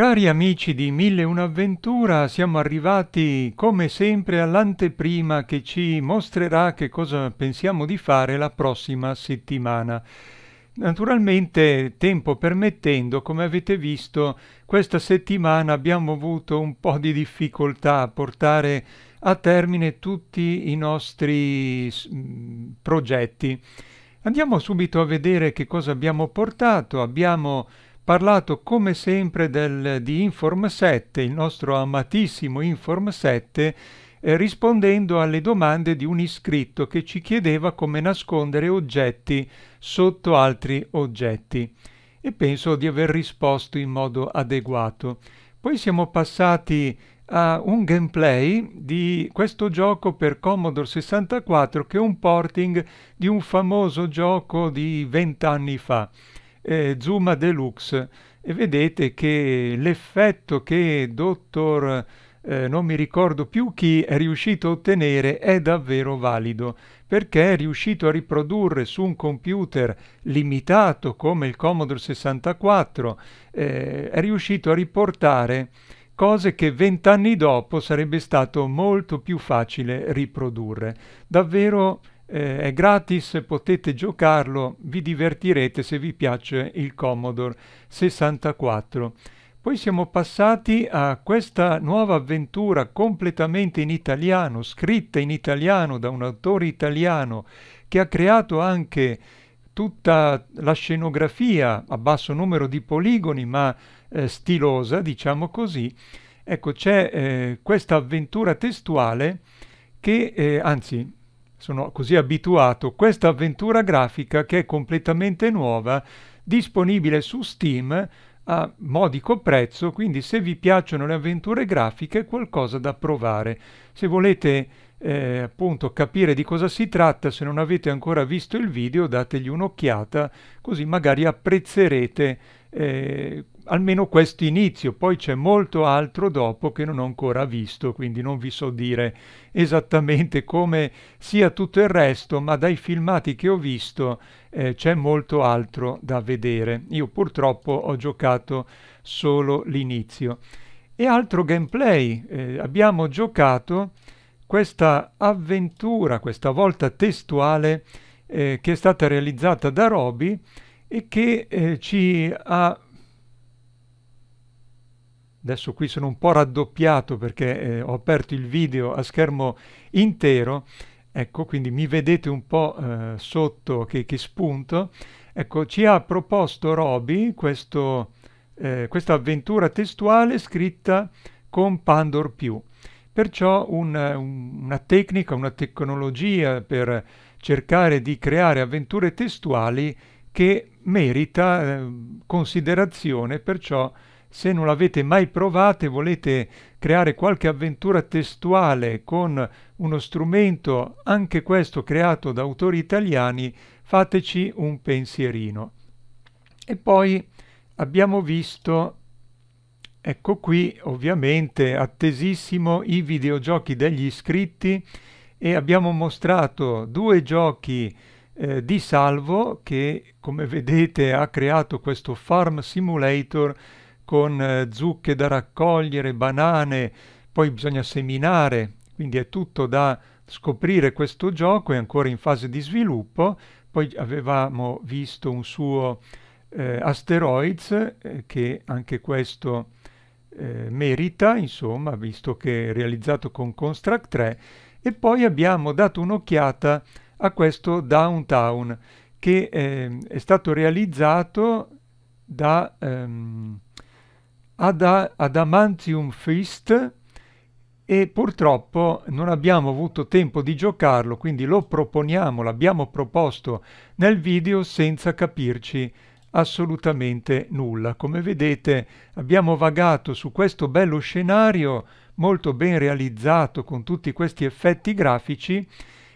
Cari amici di 1001 Avventura, siamo arrivati come sempre all'anteprima che ci mostrerà che cosa pensiamo di fare la prossima settimana. Naturalmente, tempo permettendo, come avete visto, questa settimana abbiamo avuto un po' di difficoltà a portare a termine tutti i nostri mh, mm, progetti. Andiamo subito a vedere che cosa abbiamo portato. Abbiamo parlato come sempre del, di Inform 7, il nostro amatissimo Inform 7, eh, rispondendo alle domande di un iscritto che ci chiedeva come nascondere oggetti sotto altri oggetti e penso di aver risposto in modo adeguato. Poi siamo passati a un gameplay di questo gioco per Commodore 64 che è un porting di un famoso gioco di vent'anni fa eh, Zuma Deluxe e vedete che l'effetto che dottor eh, non mi ricordo più chi è riuscito a ottenere è davvero valido perché è riuscito a riprodurre su un computer limitato come il Commodore 64 eh, è riuscito a riportare cose che vent'anni dopo sarebbe stato molto più facile riprodurre davvero eh, è gratis, potete giocarlo, vi divertirete se vi piace il Commodore 64. Poi siamo passati a questa nuova avventura completamente in italiano, scritta in italiano da un autore italiano che ha creato anche tutta la scenografia a basso numero di poligoni, ma eh, stilosa, diciamo così. Ecco, c'è eh, questa avventura testuale che, eh, anzi, sono così abituato a questa avventura grafica che è completamente nuova, disponibile su Steam a modico prezzo, quindi se vi piacciono le avventure grafiche è qualcosa da provare. Se volete eh, appunto capire di cosa si tratta, se non avete ancora visto il video dategli un'occhiata, così magari apprezzerete eh, almeno questo inizio, poi c'è molto altro dopo che non ho ancora visto, quindi non vi so dire esattamente come sia tutto il resto, ma dai filmati che ho visto eh, c'è molto altro da vedere. Io purtroppo ho giocato solo l'inizio. E altro gameplay, eh, abbiamo giocato questa avventura, questa volta testuale, eh, che è stata realizzata da Roby e che eh, ci ha adesso qui sono un po' raddoppiato perché eh, ho aperto il video a schermo intero, ecco quindi mi vedete un po' eh, sotto che, che, spunto, ecco ci ha proposto Roby questo, eh, questa avventura testuale scritta con Pandor più. Perciò un, un, una tecnica, una tecnologia per cercare di creare avventure testuali che merita eh, considerazione, perciò se non l'avete mai provato e volete creare qualche avventura testuale con uno strumento, anche questo creato da autori italiani, fateci un pensierino. E poi abbiamo visto, ecco qui ovviamente attesissimo, i videogiochi degli iscritti e abbiamo mostrato due giochi eh, di Salvo che come vedete ha creato questo Farm Simulator con eh, zucche da raccogliere, banane, poi bisogna seminare, quindi è tutto da scoprire questo gioco, è ancora in fase di sviluppo, poi avevamo visto un suo eh, Asteroids, eh, che anche questo eh, merita, insomma, visto che è realizzato con Construct 3, e poi abbiamo dato un'occhiata a questo Downtown, che ehm, è stato realizzato da... Ehm, ad Adamantium Fist e purtroppo non abbiamo avuto tempo di giocarlo, quindi lo proponiamo, l'abbiamo proposto nel video senza capirci assolutamente nulla. Come vedete abbiamo vagato su questo bello scenario molto ben realizzato con tutti questi effetti grafici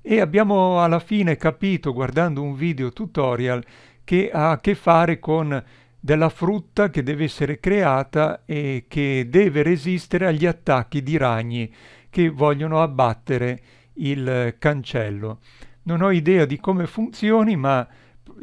e abbiamo alla fine capito guardando un video tutorial che ha a che fare con della frutta che deve essere creata e che deve resistere agli attacchi di ragni che vogliono abbattere il cancello. Non ho idea di come funzioni, ma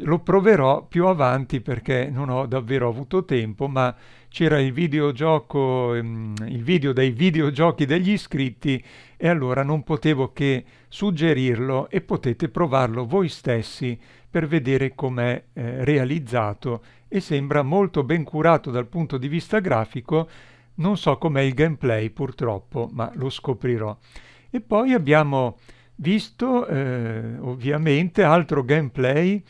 lo proverò più avanti perché non ho davvero avuto tempo, ma c'era il videogioco, ehm, il video dei videogiochi degli iscritti e allora non potevo che suggerirlo e potete provarlo voi stessi per vedere com'è eh, realizzato e sembra molto ben curato dal punto di vista grafico, non so com'è il gameplay purtroppo, ma lo scoprirò. E poi abbiamo visto eh, ovviamente altro gameplay,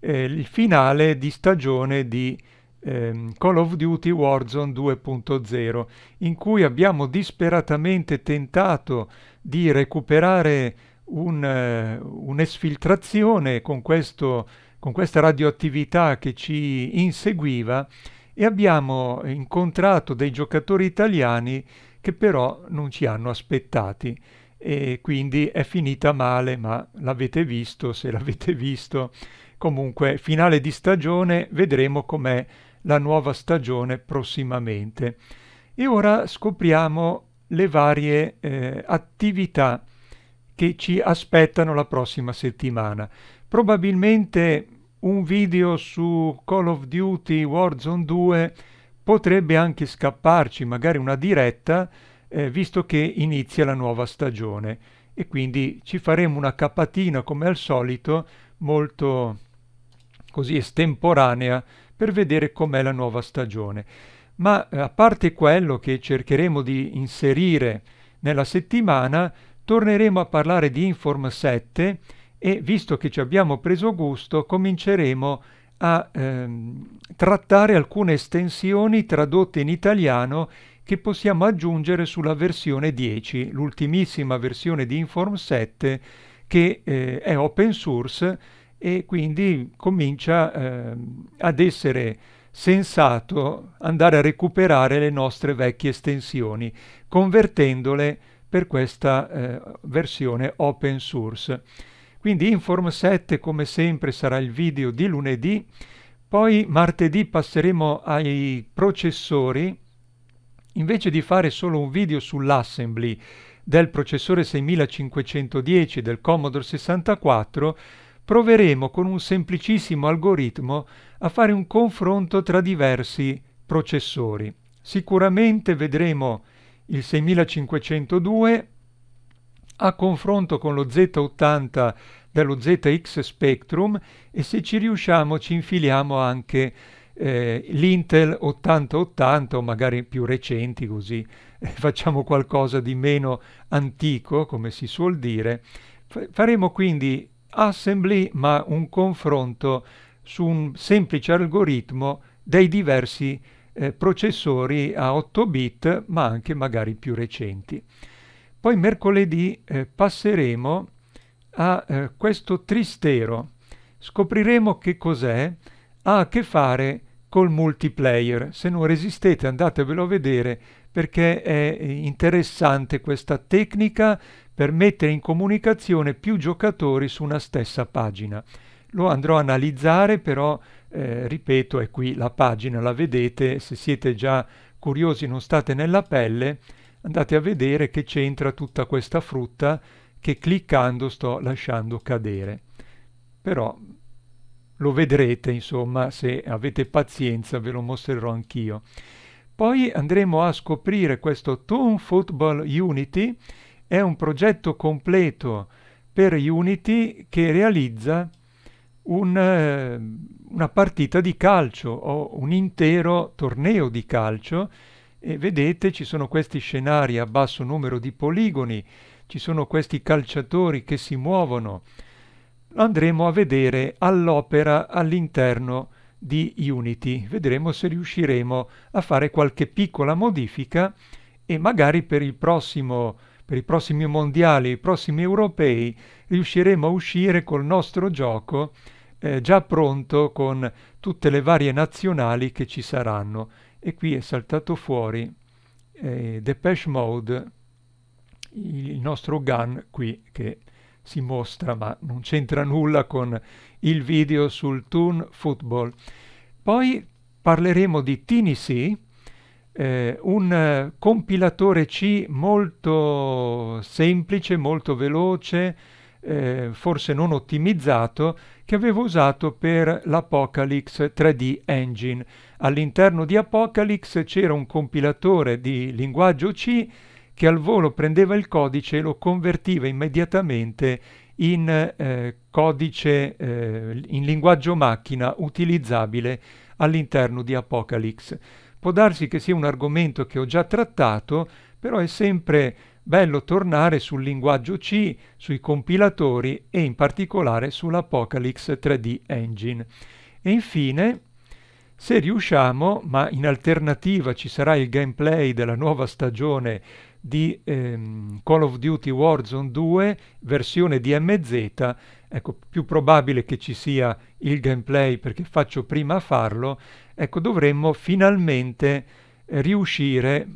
eh, il finale di stagione di ehm, Call of Duty Warzone 2.0, in cui abbiamo disperatamente tentato di recuperare un, eh, un'esfiltrazione con questo con questa radioattività che ci inseguiva e abbiamo incontrato dei giocatori italiani che però non ci hanno aspettati e quindi è finita male, ma l'avete visto, se l'avete visto. Comunque, finale di stagione, vedremo com'è la nuova stagione prossimamente. E ora scopriamo le varie eh, attività che ci aspettano la prossima settimana. Probabilmente un video su Call of Duty Warzone 2 potrebbe anche scapparci, magari una diretta, eh, visto che inizia la nuova stagione e quindi ci faremo una capatina come al solito molto così estemporanea per vedere com'è la nuova stagione. Ma eh, a parte quello che cercheremo di inserire nella settimana, torneremo a parlare di Inform 7 e visto che ci abbiamo preso gusto cominceremo a ehm, trattare alcune estensioni tradotte in italiano che possiamo aggiungere sulla versione 10, l'ultimissima versione di Inform 7 che eh, è open source e quindi comincia ehm, ad essere sensato andare a recuperare le nostre vecchie estensioni convertendole per questa eh, versione open source. Quindi Inform 7 come sempre sarà il video di lunedì, poi martedì passeremo ai processori, invece di fare solo un video sull'assembly del processore 6510 del Commodore 64, proveremo con un semplicissimo algoritmo a fare un confronto tra diversi processori. Sicuramente vedremo il 6502 a confronto con lo Z80 dello ZX Spectrum e se ci riusciamo ci infiliamo anche eh, l'Intel 8080 o magari più recenti così eh, facciamo qualcosa di meno antico come si suol dire F faremo quindi assembly ma un confronto su un semplice algoritmo dei diversi eh, processori a 8 bit ma anche magari più recenti poi mercoledì eh, passeremo a eh, questo tristero. Scopriremo che cos'è, ha a che fare col multiplayer. Se non resistete andatevelo a vedere perché è interessante questa tecnica per mettere in comunicazione più giocatori su una stessa pagina. Lo andrò a analizzare, però eh, ripeto, è qui la pagina, la vedete, se siete già curiosi non state nella pelle, andate a vedere che c'entra tutta questa frutta che cliccando sto lasciando cadere. Però lo vedrete, insomma, se avete pazienza ve lo mostrerò anch'io. Poi andremo a scoprire questo Toon Football Unity, è un progetto completo per Unity che realizza un, eh, una partita di calcio o un intero torneo di calcio e vedete, ci sono questi scenari a basso numero di poligoni, ci sono questi calciatori che si muovono. Andremo a vedere all'opera all'interno di Unity. Vedremo se riusciremo a fare qualche piccola modifica e magari per, prossimo, per i prossimi mondiali, i prossimi europei, riusciremo a uscire col nostro gioco eh, già pronto con tutte le varie nazionali che ci saranno e qui è saltato fuori eh, Depeche Mode, il nostro gun qui che si mostra ma non c'entra nulla con il video sul Toon Football. Poi parleremo di TNC, eh, un eh, compilatore C molto semplice, molto veloce, eh, forse non ottimizzato, che avevo usato per l'Apocalypse 3D Engine all'interno di Apocalypse c'era un compilatore di linguaggio C che al volo prendeva il codice e lo convertiva immediatamente in eh, codice, eh, in linguaggio macchina utilizzabile all'interno di Apocalypse. Può darsi che sia un argomento che ho già trattato, però è sempre bello tornare sul linguaggio C, sui compilatori e in particolare sull'Apocalypse 3D Engine. E infine se riusciamo, ma in alternativa ci sarà il gameplay della nuova stagione di ehm, Call of Duty Warzone 2 versione DMZ, ecco più probabile che ci sia il gameplay perché faccio prima a farlo, ecco dovremmo finalmente eh, riuscire,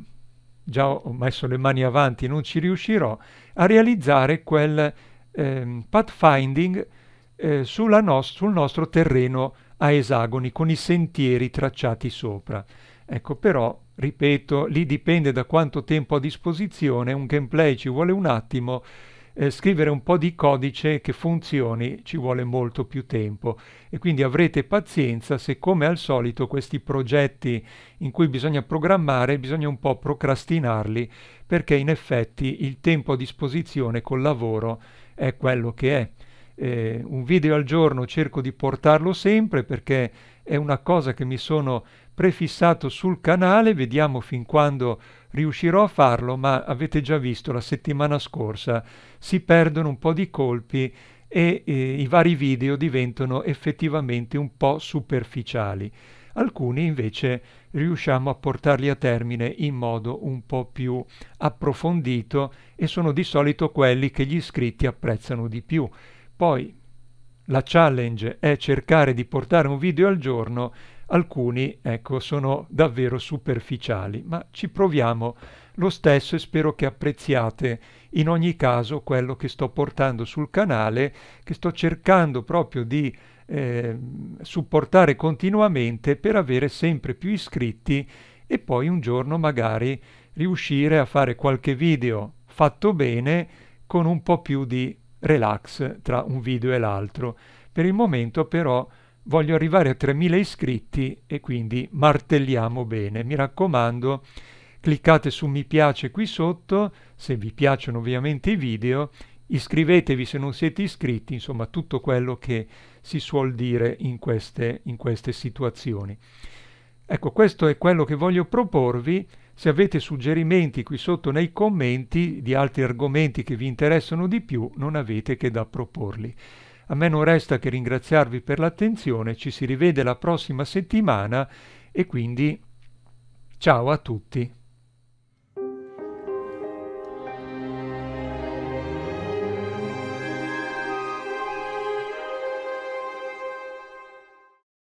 già ho messo le mani avanti, non ci riuscirò, a realizzare quel ehm, pathfinding eh, no sul nostro terreno a esagoni con i sentieri tracciati sopra. Ecco, però, ripeto, lì dipende da quanto tempo a disposizione, un gameplay ci vuole un attimo, eh, scrivere un po' di codice che funzioni ci vuole molto più tempo e quindi avrete pazienza se come al solito questi progetti in cui bisogna programmare bisogna un po' procrastinarli perché in effetti il tempo a disposizione col lavoro è quello che è eh, un video al giorno cerco di portarlo sempre perché è una cosa che mi sono prefissato sul canale, vediamo fin quando riuscirò a farlo, ma avete già visto la settimana scorsa si perdono un po' di colpi e eh, i vari video diventano effettivamente un po' superficiali. Alcuni invece riusciamo a portarli a termine in modo un po' più approfondito e sono di solito quelli che gli iscritti apprezzano di più poi la challenge è cercare di portare un video al giorno, alcuni ecco, sono davvero superficiali, ma ci proviamo lo stesso e spero che apprezziate in ogni caso quello che sto portando sul canale, che sto cercando proprio di eh, supportare continuamente per avere sempre più iscritti e poi un giorno magari riuscire a fare qualche video fatto bene con un po' più di relax tra un video e l'altro. Per il momento però voglio arrivare a 3.000 iscritti e quindi martelliamo bene. Mi raccomando, cliccate su mi piace qui sotto, se vi piacciono ovviamente i video, iscrivetevi se non siete iscritti, insomma tutto quello che si suol dire in queste, in queste situazioni. Ecco, questo è quello che voglio proporvi se avete suggerimenti qui sotto nei commenti di altri argomenti che vi interessano di più, non avete che da proporli. A me non resta che ringraziarvi per l'attenzione, ci si rivede la prossima settimana e quindi ciao a tutti.